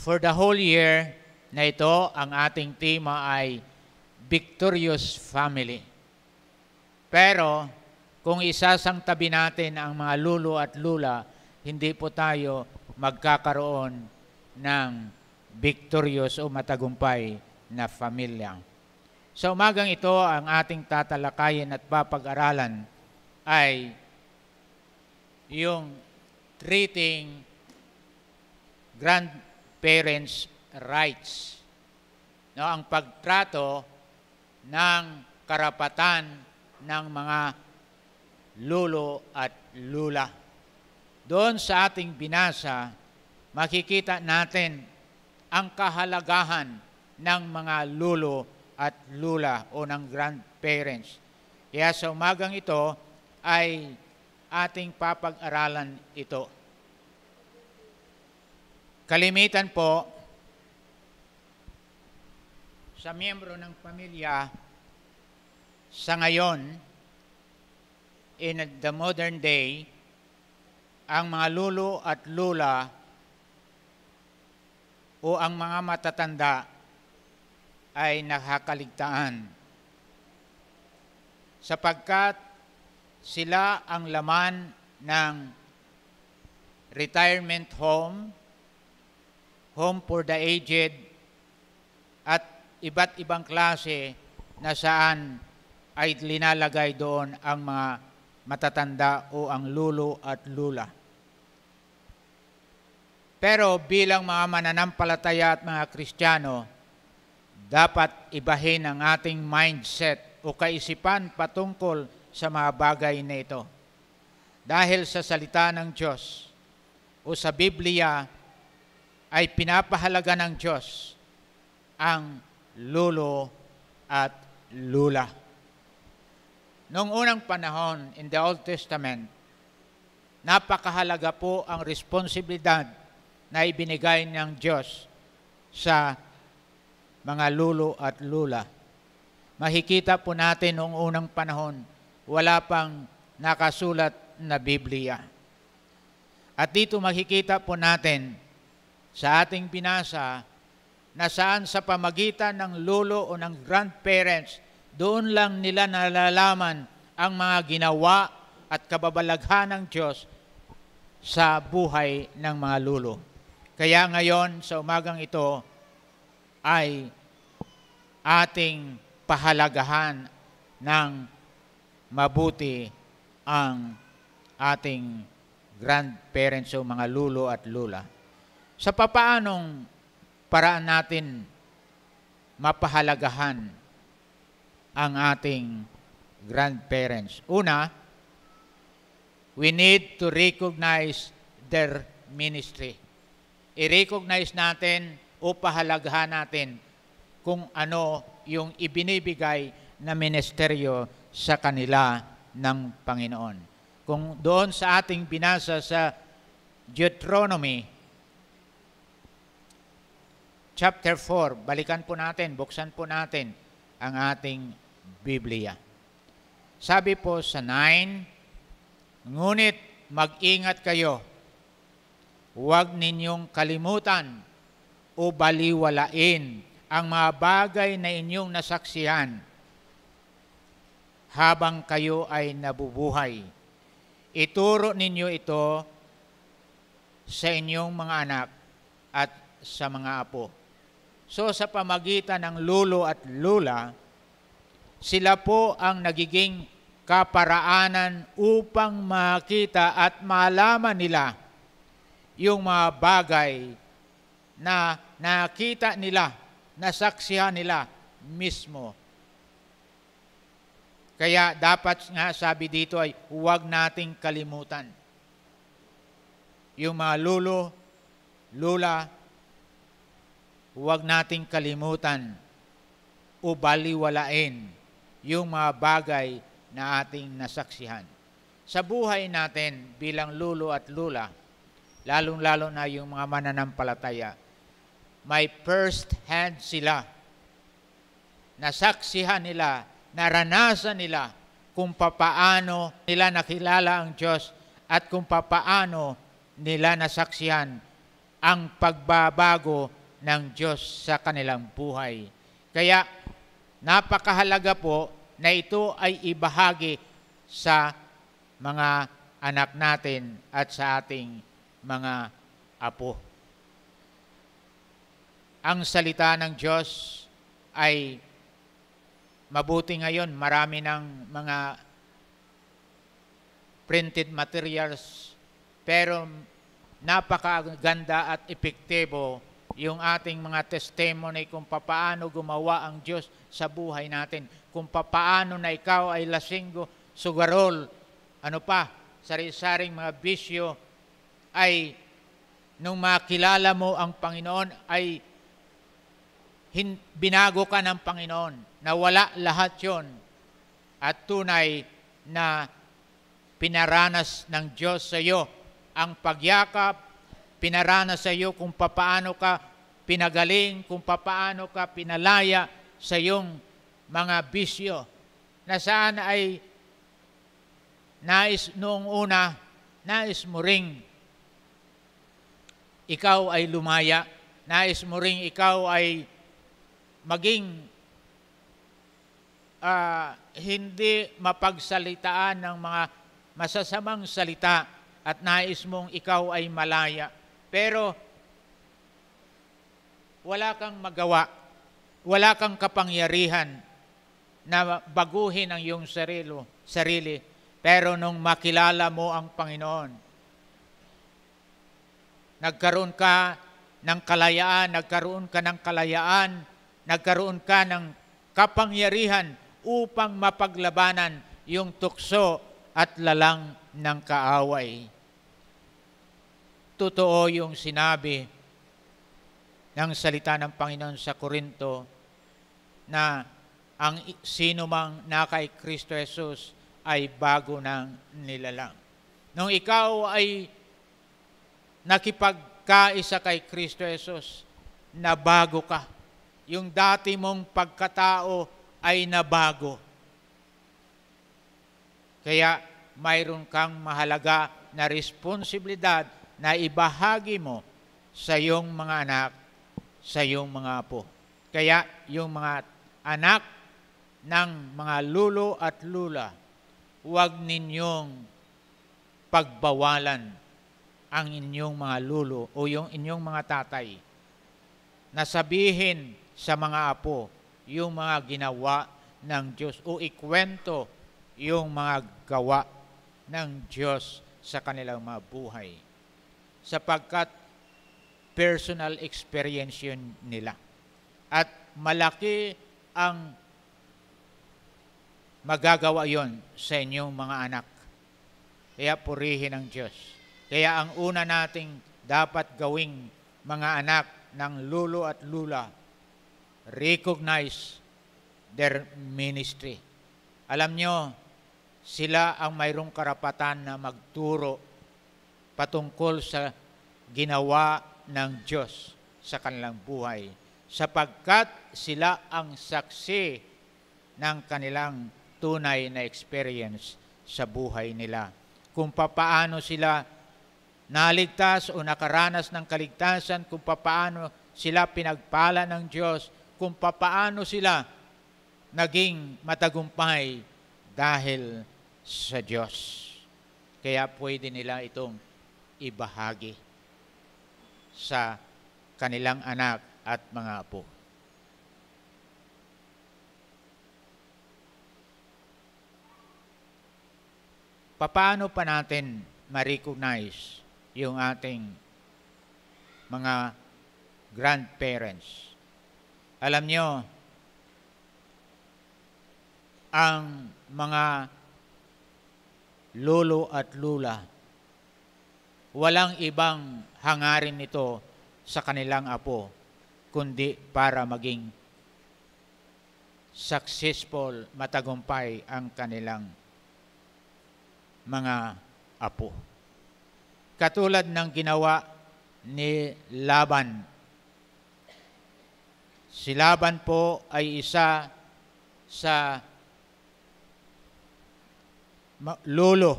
For the whole year na ito, ang ating tema ay Victorious Family. Pero kung tabi natin ang mga lulo at lula, hindi po tayo magkakaroon ng victorious o matagumpay na pamilya. Sa umagang ito, ang ating tatalakayin at papag-aralan ay yung treating grand parents' rights. No, ang pagtrato ng karapatan ng mga lolo at lula. Doon sa ating binasa, makikita natin ang kahalagahan ng mga lolo at lula o ng grandparents. Kaya sa umagang ito ay ating papag-aralan ito. Kalimitan po, sa miyembro ng pamilya, sa ngayon, in the modern day, ang mga lulo at lula o ang mga matatanda ay nakakaligtaan sapagkat sila ang laman ng retirement home home for the aged, at iba't ibang klase na saan ay linalagay doon ang mga matatanda o ang lulo at lula. Pero bilang mga mananampalataya at mga Kristiyano, dapat ibahin ang ating mindset o kaisipan patungkol sa mga bagay na ito. Dahil sa salita ng Diyos o sa Biblia, ay pinapahalaga ng Diyos ang lulo at lula. Noong unang panahon, in the Old Testament, napakahalaga po ang responsibilidad na ibinigay ng Diyos sa mga lulo at lula. Makikita po natin noong unang panahon, wala pang nakasulat na Biblia. At dito makikita po natin sa ating binasa na saan sa pamagitan ng lolo o ng grandparents, doon lang nila nalalaman ang mga ginawa at kababalaghan ng Diyos sa buhay ng mga lolo. Kaya ngayon, sa umagang ito, ay ating pahalagahan ng mabuti ang ating grandparents o mga lulo at lula sa papaanong paraan natin mapahalagahan ang ating grandparents. Una, we need to recognize their ministry. I-recognize natin o pahalagahan natin kung ano yung ibinibigay na ministeryo sa kanila ng Panginoon. Kung doon sa ating binasa sa Deuteronomy chapter 4, balikan po natin, buksan po natin ang ating Biblia. Sabi po sa 9, Ngunit mag-ingat kayo, huwag ninyong kalimutan o baliwalain ang mga bagay na inyong nasaksihan habang kayo ay nabubuhay. Ituro ninyo ito sa inyong mga anak at sa mga apo So sa pamagitan ng lolo at lula, sila po ang nagiging kaparaanan upang makita at malaman nila yung mga bagay na nakita nila, nasaksihan nila mismo. Kaya dapat nga sabi dito ay huwag nating kalimutan yung mga lolo, lula, huwag nating kalimutan o baliwalain yung mga bagay na ating nasaksihan. Sa buhay natin bilang lulo at lula, lalong-lalo na yung mga mananampalataya, may first hand sila. Nasaksihan nila, naranasan nila kung papaano nila nakilala ang Diyos at kung papaano nila nasaksihan ang pagbabago ng Diyos sa kanilang buhay. Kaya napakahalaga po na ito ay ibahagi sa mga anak natin at sa ating mga apo. Ang salita ng Diyos ay mabuti ngayon, marami ng mga printed materials, pero napakaganda at epektibo yung ating mga testimony kung papaano gumawa ang Diyos sa buhay natin. Kung papaano na ikaw ay lasinggo, sugarol, ano pa, sari-saring mga bisyo, ay nung makilala mo ang Panginoon ay hin, binago ka ng Panginoon. Nawala lahat yon At tunay na pinaranas ng Diyos sa iyo ang pagyakap, pinarana sa iyo kung papaano ka pinagaling, kung papaano ka pinalaya sa iyong mga bisyo na saan ay nais noong una, nais mo ring ikaw ay lumaya, nais mo ring ikaw ay maging uh, hindi mapagsalitaan ng mga masasamang salita at nais mong ikaw ay malaya. Pero wala kang magawa, wala kang kapangyarihan na baguhin ang iyong sarilo, sarili. Pero nung makilala mo ang Panginoon, nagkaroon ka ng kalayaan, nagkaroon ka ng kalayaan, nagkaroon ka ng kapangyarihan upang mapaglabanan yung tukso at lalang ng kaaway. Totoo yung sinabi ng salita ng Panginoon sa Korinto na ang sino mang na kay Kristo Jesus ay bago ng nilalang. Nung ikaw ay nakipagkaisa kay Kristo Jesus, nabago ka. Yung dati mong pagkatao ay nabago. Kaya mayroon kang mahalaga na responsibilidad na ibahagi mo sa iyong mga anak sa iyong mga apo. Kaya yung mga anak ng mga lulo at lula, huwag ninyong pagbawalan ang inyong mga lulo o yung inyong mga tatay na sabihin sa mga apo yung mga ginawa ng Diyos o ikwento yung mga gawa ng Diyos sa kanilang mga buhay. Sapagkat personal experience yun nila. At malaki ang magagawa yon sa inyong mga anak. Kaya purihin ang Diyos. Kaya ang una nating dapat gawing mga anak ng lulo at lula, recognize their ministry. Alam nyo, sila ang mayroong karapatan na magturo patungkol sa ginawa ng Diyos sa kanilang buhay sapagkat sila ang saksi ng kanilang tunay na experience sa buhay nila. Kung papaano sila naligtas o nakaranas ng kaligtasan, kung papaano sila pinagpala ng Diyos, kung papaano sila naging matagumpay dahil sa Diyos. Kaya pwede nila itong ibahagi sa kanilang anak at mga apo. Paano pa natin ma-recognize yung ating mga grandparents? Alam nyo, ang mga lolo at lula, walang ibang hangarin nito sa kanilang apo, kundi para maging successful, matagumpay ang kanilang mga apo. Katulad ng ginawa ni Laban. Si Laban po ay isa sa lolo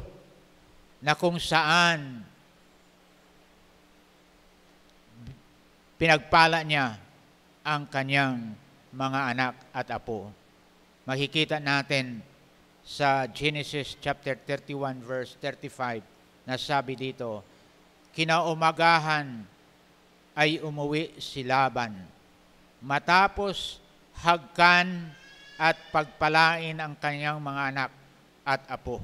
na kung saan pinagpala niya ang kanyang mga anak at apo. Makikita natin sa Genesis chapter 31 verse 35 na sabi dito, Kinaumagahan ay umuwi si Laban. Matapos hagkan at pagpalain ang kanyang mga anak at apo.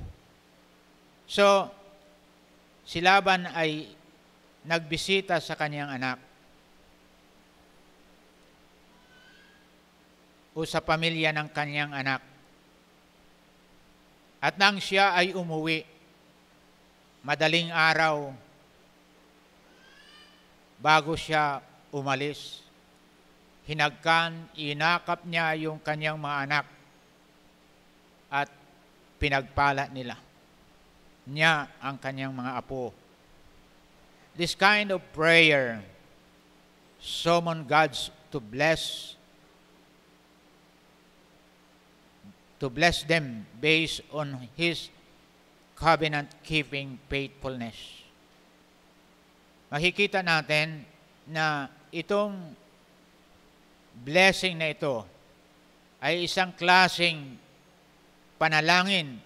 So, si Laban ay nagbisita sa kanyang anak o sa pamilya ng kanyang anak. At nang siya ay umuwi, madaling araw, bago siya umalis, hinagkan, inakap niya yung kanyang mga anak at pinagpala nila. Niya ang kanyang mga apo. This kind of prayer summon God's to bless to bless them based on His covenant-keeping faithfulness. Makikita natin na itong blessing na ito ay isang klasing panalangin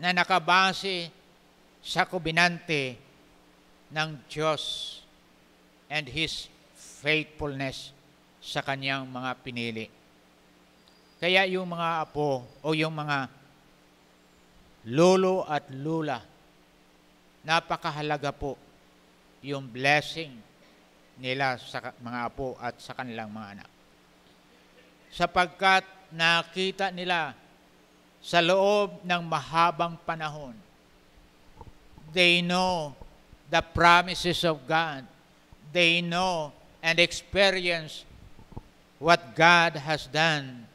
na nakabase sa kubinante ng Diyos and His faithfulness sa kanyang mga pinili. Kaya yung mga apo o yung mga lolo at lula, napakahalaga po yung blessing nila sa mga apo at sa kanilang mga anak. Sapagkat nakita nila sa loob ng mahabang panahon, they know the promises of God. They know and experience what God has done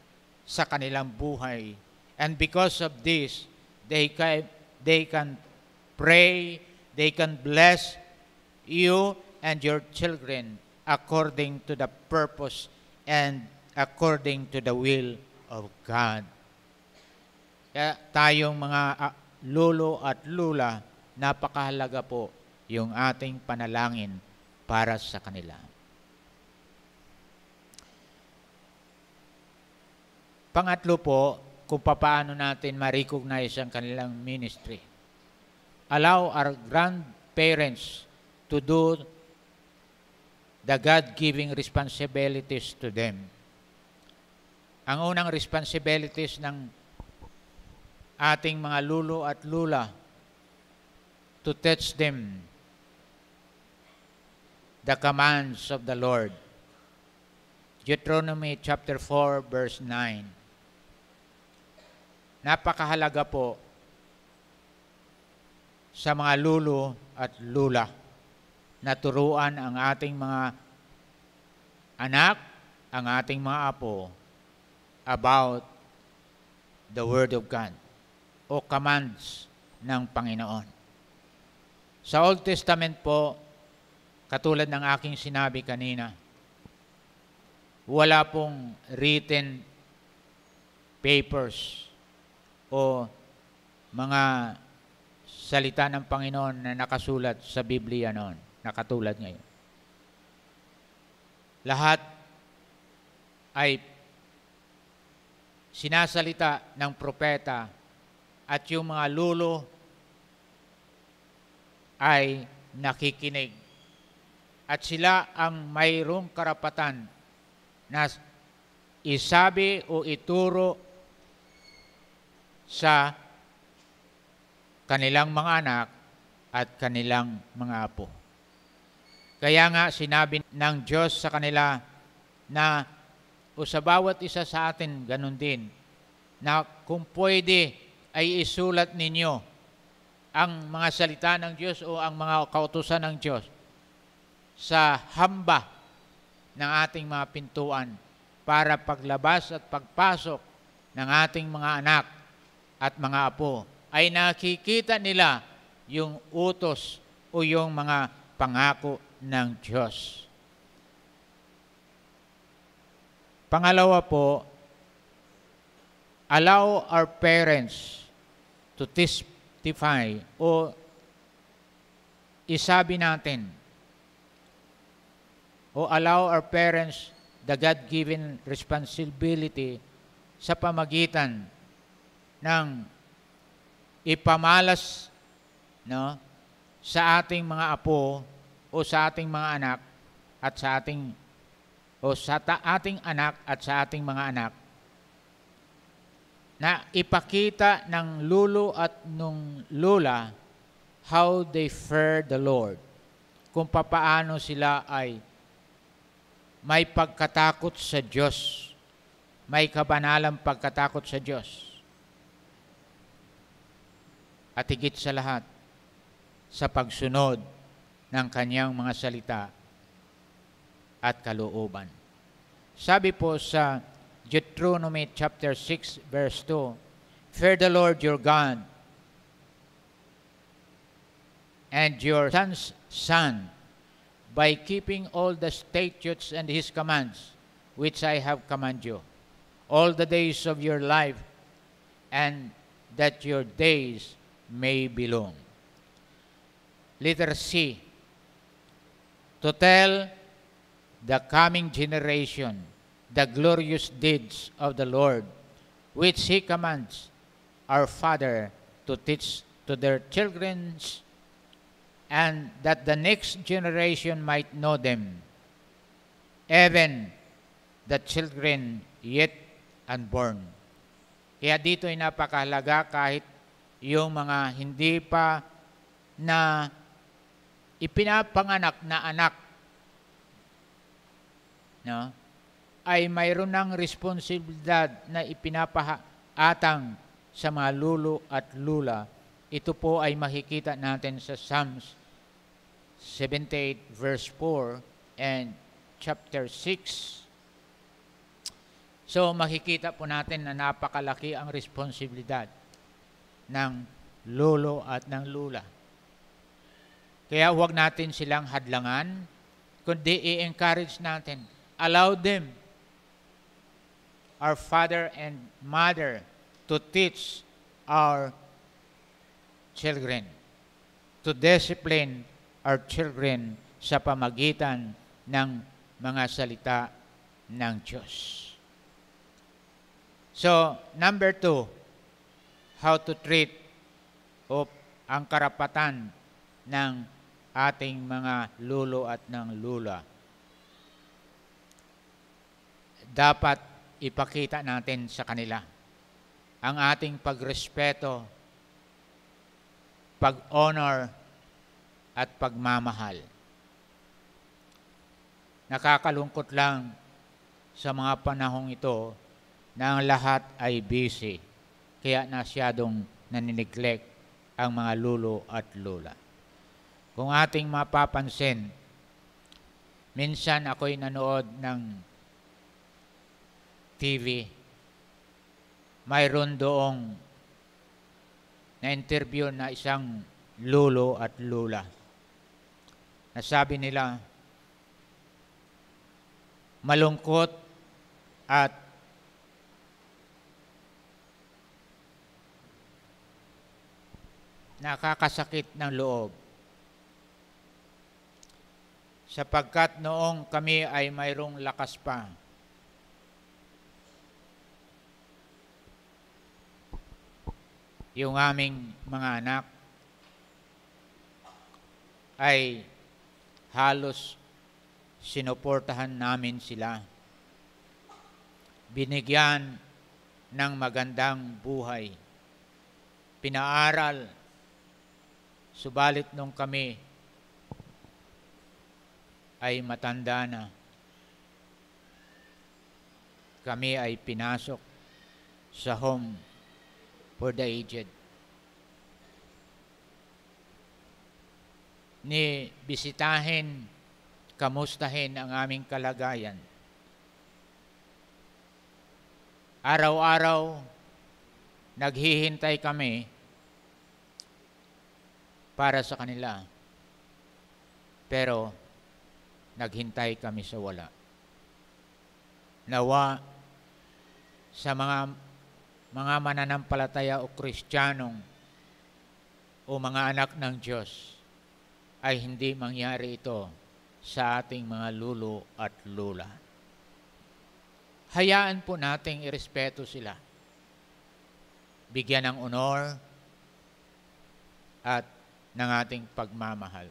sa kanilang buhay. And because of this, they can, they can pray, they can bless you and your children according to the purpose and according to the will of God. Kaya tayong mga ah, lolo at lula, napakahalaga po yung ating panalangin para sa kanila. Pangatlo po, kung paano natin ma-recognize ang kanilang ministry. Allow our grandparents to do the God-giving responsibilities to them. Ang unang responsibilities ng ating mga lulo at lula to teach them the commands of the Lord. Deuteronomy chapter 4 verse 9 Napakahalaga po sa mga lulo at lula na turuan ang ating mga anak, ang ating mga apo about the Word of God o commands ng Panginoon. Sa Old Testament po, katulad ng aking sinabi kanina, wala pong written papers o mga salita ng Panginoon na nakasulat sa Biblia noon, nakatulad ngayon. Lahat ay sinasalita ng propeta at yung mga lulo ay nakikinig. At sila ang mayroong karapatan na isabi o ituro sa kanilang mga anak at kanilang mga apo. Kaya nga sinabi ng Diyos sa kanila na o sa bawat isa sa atin, ganun din, na kung pwede ay isulat ninyo ang mga salita ng Diyos o ang mga kautusan ng Diyos sa hamba ng ating mga pintuan para paglabas at pagpasok ng ating mga anak at mga apo ay nakikita nila yung utos o yung mga pangako ng Diyos. Pangalawa po, allow our parents to testify o isabi natin o allow our parents the God-given responsibility sa pamagitan ng ipamalas no, sa ating mga apo o sa ating mga anak at sa ating o sa ta- ating anak at sa ating mga anak na ipakita ng lulo at nung lula how they fear the Lord. Kung papaano sila ay may pagkatakot sa Diyos, may kabanalang pagkatakot sa Diyos at higit sa lahat sa pagsunod ng kanyang mga salita at kalooban. Sabi po sa Deuteronomy chapter 6 verse 2, Fear the Lord your God and your son's son by keeping all the statutes and his commands which I have commanded you all the days of your life and that your days may belong. Letter C, to tell the coming generation the glorious deeds of the Lord, which He commands our Father to teach to their children, and that the next generation might know them, even the children yet unborn. Kaya dito ay napakahalaga kahit yung mga hindi pa na ipinapanganak na anak no, ay mayroon ng responsibilidad na ipinapahatang sa mga lulo at lula. Ito po ay makikita natin sa Psalms 78 verse 4 and chapter 6. So makikita po natin na napakalaki ang responsibilidad ng lolo at ng lula. Kaya huwag natin silang hadlangan, kundi i-encourage natin. Allow them, our father and mother, to teach our children, to discipline our children sa pamagitan ng mga salita ng Diyos. So, number two, how to treat of ang karapatan ng ating mga lulo at ng lula. Dapat ipakita natin sa kanila ang ating pagrespeto, pag-honor, at pagmamahal. Nakakalungkot lang sa mga panahong ito na ang lahat ay busy kaya nasyadong naniniglect ang mga lulo at lola. Kung ating mapapansin, minsan ako'y nanood ng TV, mayroon doong na-interview na isang lulo at lula. Nasabi nila, malungkot at nakakasakit ng loob. Sapagkat noong kami ay mayroong lakas pa. Yung aming mga anak ay halos sinuportahan namin sila. Binigyan ng magandang buhay. Pinaaral Subalit nung kami ay matanda na, kami ay pinasok sa home for the aged. Ni bisitahin, kamustahin ang aming kalagayan. Araw-araw, naghihintay kami para sa kanila. Pero, naghintay kami sa wala. Nawa, sa mga, mga mananampalataya o kristyanong o mga anak ng Diyos, ay hindi mangyari ito sa ating mga lulo at lula. Hayaan po nating irespeto sila. Bigyan ng honor at ng ating pagmamahal.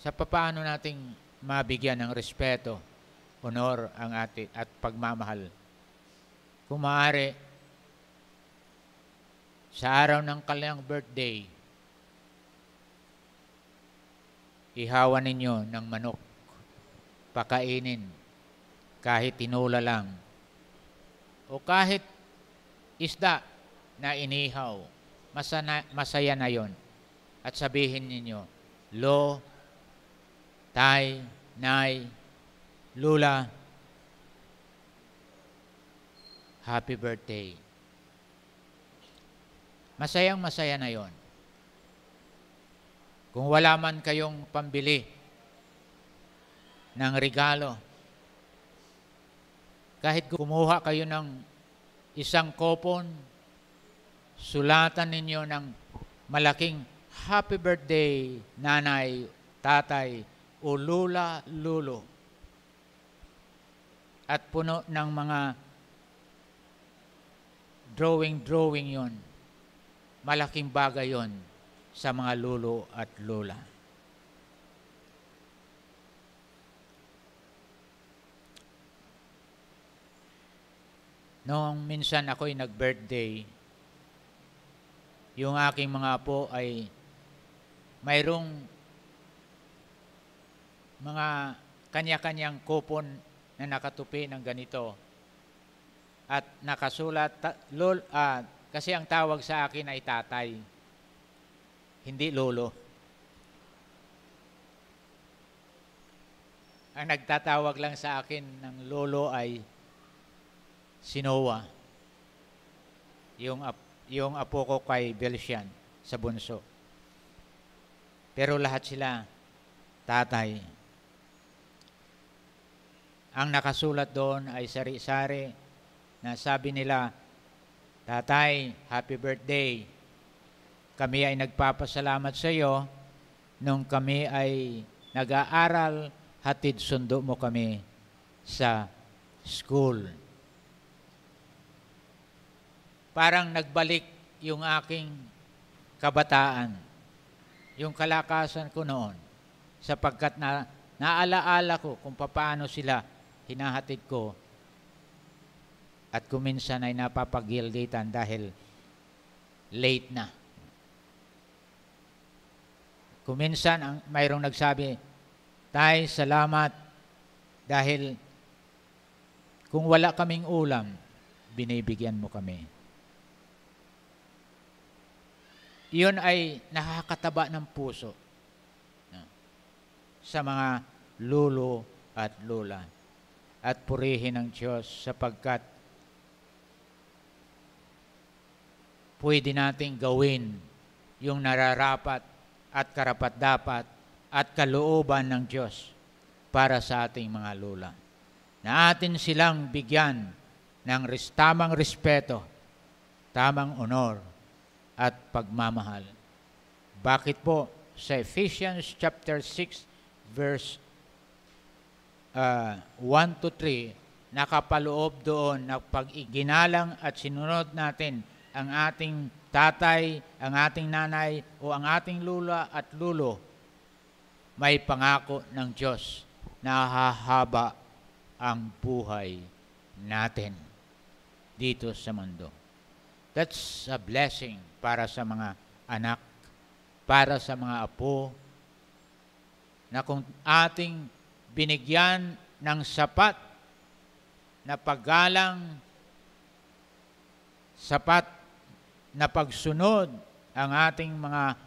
Sa papaano nating mabigyan ng respeto, honor ang ating at pagmamahal. Kung maaari, sa araw ng kanyang birthday, ihawan ninyo ng manok, pakainin, kahit tinula lang, o kahit isda na inihaw. Masana, masaya na yon. At sabihin ninyo, Lo, Tay, Nay, Lula, Happy birthday. Masayang masaya na yon. Kung wala man kayong pambili ng regalo, kahit kumuha kayo ng isang kopon, sulatan ninyo ng malaking happy birthday, nanay, tatay, o lula, lulo. At puno ng mga drawing-drawing yon. Malaking bagay yon sa mga lulo at lula. Noong minsan ako'y nag-birthday, yung aking mga apo ay mayroong mga kanya-kanyang kupon na nakatupi ng ganito. At nakasulat, ta, lol, ah, kasi ang tawag sa akin ay tatay, hindi lolo. Ang nagtatawag lang sa akin ng lolo ay si Noah. Yung, ap, yung apo ko kay Belsyan sa bunso. Pero lahat sila, tatay. Ang nakasulat doon ay sari-sari na sabi nila, Tatay, happy birthday. Kami ay nagpapasalamat sa iyo nung kami ay nag-aaral, hatid sundo mo kami sa school parang nagbalik yung aking kabataan, yung kalakasan ko noon, sapagkat na, naalaala ko kung paano sila hinahatid ko at kuminsan ay napapagilditan dahil late na. Kuminsan ang, mayroong nagsabi, Tay, salamat dahil kung wala kaming ulam, binibigyan mo kami. iyon ay nakakataba ng puso sa mga lulo at lola At purihin ng Diyos sapagkat pwede nating gawin yung nararapat at karapat-dapat at kalooban ng Diyos para sa ating mga lola. Na atin silang bigyan ng res, tamang respeto, tamang honor, at pagmamahal. Bakit po? Sa Ephesians chapter 6 verse uh, ah, 1 to 3, nakapaloob doon na pag-iginalang at sinunod natin ang ating tatay, ang ating nanay, o ang ating lula at lulo, may pangako ng Diyos na hahaba ang buhay natin dito sa mundo. That's a blessing para sa mga anak, para sa mga apo, na kung ating binigyan ng sapat na paggalang, sapat na pagsunod ang ating mga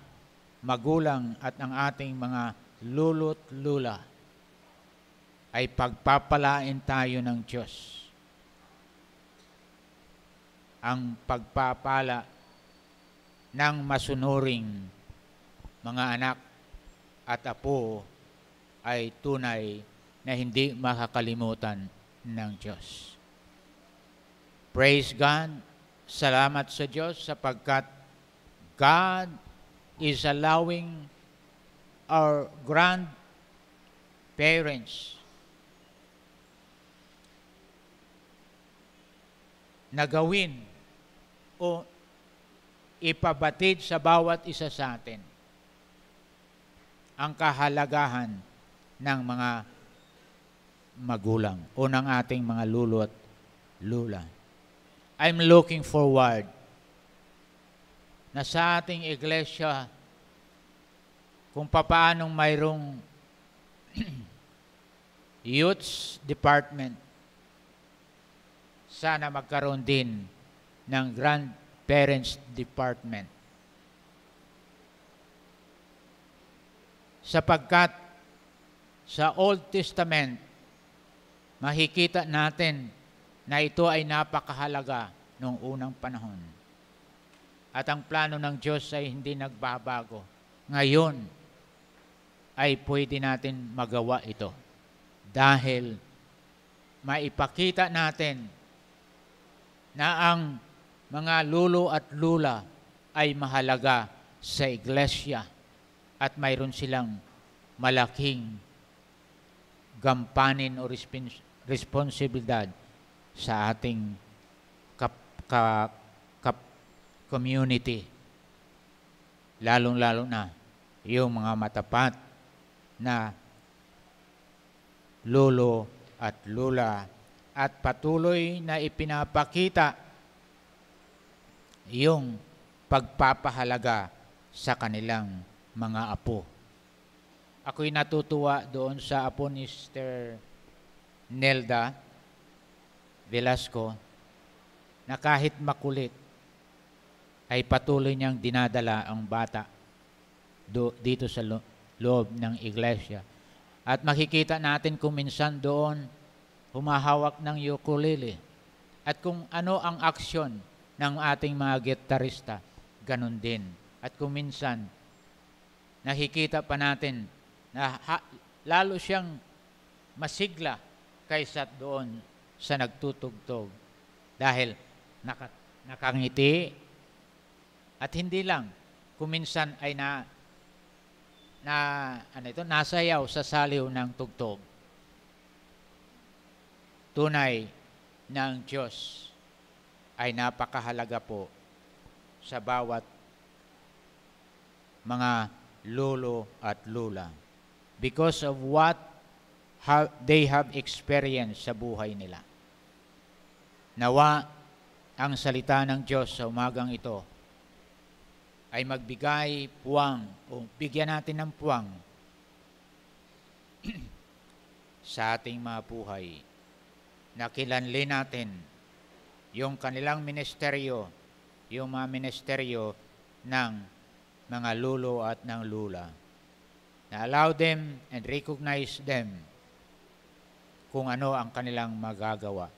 magulang at ang ating mga lulot lula ay pagpapalain tayo ng Diyos ang pagpapala ng masunuring mga anak at apo ay tunay na hindi makakalimutan ng Diyos. Praise God. Salamat sa Diyos sapagkat God is allowing our grandparents na gawin o ipabatid sa bawat isa sa atin ang kahalagahan ng mga magulang o ng ating mga lulo at lula. I'm looking forward na sa ating iglesia kung papaanong mayroong youths department sana magkaroon din ng grandparents department. Sapagkat sa Old Testament, makikita natin na ito ay napakahalaga noong unang panahon. At ang plano ng Diyos ay hindi nagbabago. Ngayon ay pwede natin magawa ito dahil maipakita natin na ang mga lulo at lula ay mahalaga sa iglesia at mayroon silang malaking gampanin o responsibilidad sa ating kap- ka- kap- community. Lalong-lalo na yung mga matapat na lolo at lula at patuloy na ipinapakita yung pagpapahalaga sa kanilang mga apo. Ako'y natutuwa doon sa apo ni Sister Nelda Velasco na kahit makulit ay patuloy niyang dinadala ang bata do, dito sa loob ng iglesia. At makikita natin kung minsan doon humahawak ng ukulele, at kung ano ang aksyon ng ating mga gitarista, ganun din. At kung minsan, nakikita pa natin na ha, lalo siyang masigla kaysa doon sa nagtutugtog dahil naka, nakangiti at hindi lang kuminsan ay na na ano ito nasayaw sa saliw ng tugtog tunay ng Diyos ay napakahalaga po sa bawat mga lolo at lula because of what they have experienced sa buhay nila. Nawa ang salita ng Diyos sa umagang ito ay magbigay puwang o bigyan natin ng puwang sa ating mga buhay na kilanli natin yung kanilang ministeryo, yung mga ministeryo ng mga lulo at ng lula. Na allow them and recognize them kung ano ang kanilang magagawa.